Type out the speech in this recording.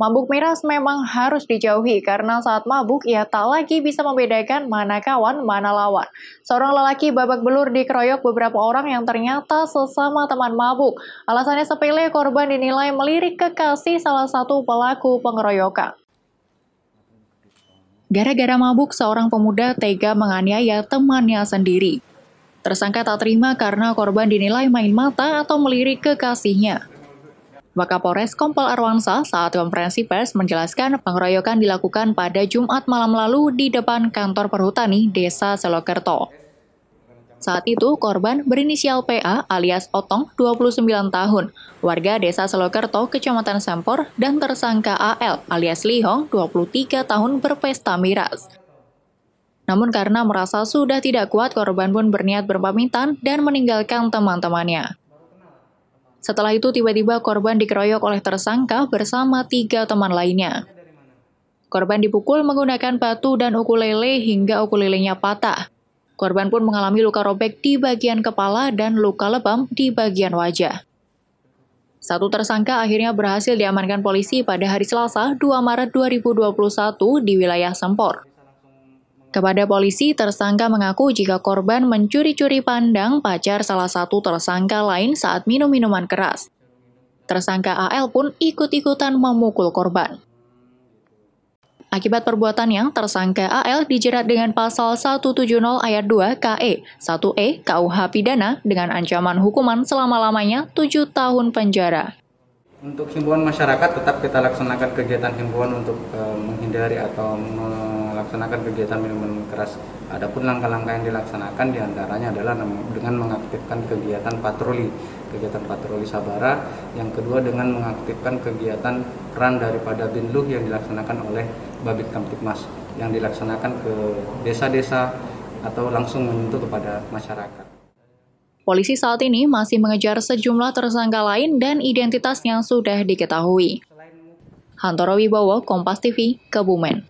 Mabuk miras memang harus dijauhi karena saat mabuk ia tak lagi bisa membedakan mana kawan, mana lawan. Seorang lelaki babak belur dikeroyok beberapa orang yang ternyata sesama teman mabuk. Alasannya sepele, korban dinilai melirik kekasih salah satu pelaku pengeroyokan. Gara-gara mabuk, seorang pemuda tega menganiaya temannya sendiri. Tersangka tak terima karena korban dinilai main mata atau melirik kekasihnya. Wakapolres Kompol Arwansa saat konferensi pers menjelaskan pengeroyokan dilakukan pada Jumat malam lalu di depan kantor perhutani Desa Selokerto. Saat itu korban berinisial PA alias Otong 29 tahun, warga Desa Selokerto, Kecamatan Sempor, dan tersangka AL alias Lihong 23 tahun berpesta miras. Namun karena merasa sudah tidak kuat, korban pun berniat berpamitan dan meninggalkan teman-temannya. Setelah itu tiba-tiba korban dikeroyok oleh tersangka bersama tiga teman lainnya. Korban dipukul menggunakan batu dan ukulele hingga ukulelenya patah. Korban pun mengalami luka robek di bagian kepala dan luka lebam di bagian wajah. Satu tersangka akhirnya berhasil diamankan polisi pada hari Selasa 2 Maret 2021 di wilayah Sempor. Kepada polisi, tersangka mengaku jika korban mencuri-curi pandang pacar salah satu tersangka lain saat minum minuman keras. Tersangka AL pun ikut-ikutan memukul korban. Akibat perbuatan yang tersangka AL dijerat dengan pasal 170 ayat 2 KE 1E KUH pidana dengan ancaman hukuman selama-lamanya 7 tahun penjara. Untuk himbauan masyarakat tetap kita laksanakan kegiatan himbauan untuk uh, menghindari atau melaksanakan kegiatan minuman keras. Adapun langkah-langkah yang dilaksanakan diantaranya adalah dengan mengaktifkan kegiatan patroli, kegiatan patroli Sabara. Yang kedua dengan mengaktifkan kegiatan peran daripada binlu yang dilaksanakan oleh Babit Kamtipmas yang dilaksanakan ke desa-desa atau langsung menyentuh kepada masyarakat. Polisi saat ini masih mengejar sejumlah tersangka lain dan identitasnya sudah diketahui. Hantoro Wibowo, Kompas TV, Kebumen.